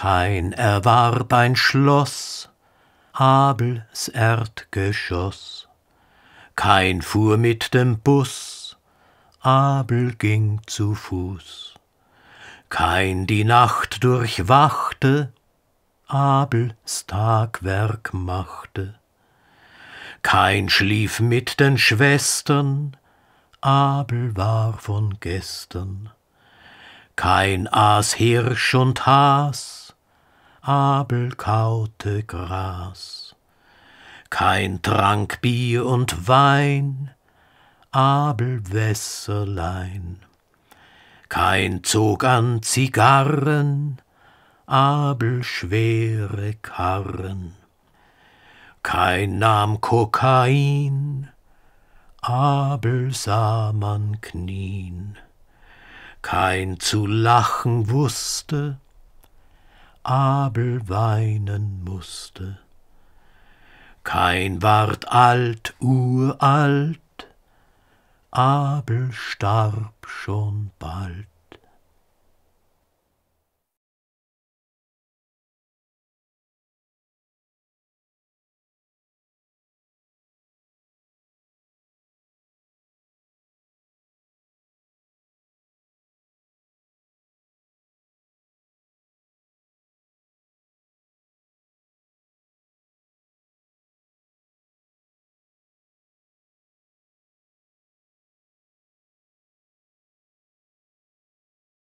Kein erwarb ein Schloss, Abels Erdgeschoss. Kein fuhr mit dem Bus, Abel ging zu Fuß. Kein die Nacht durchwachte, Abels Tagwerk machte. Kein schlief mit den Schwestern, Abel war von gestern. Kein aß Hirsch und Has, Abel kaute Gras. Kein trank Bier und Wein, Abel Wässerlein. Kein zog an Zigarren, Abel schwere Karren. Kein nahm Kokain, Abel sah man knien. Kein zu lachen wusste, Abel weinen mußte. Kein ward alt, uralt, Abel starb schon bald.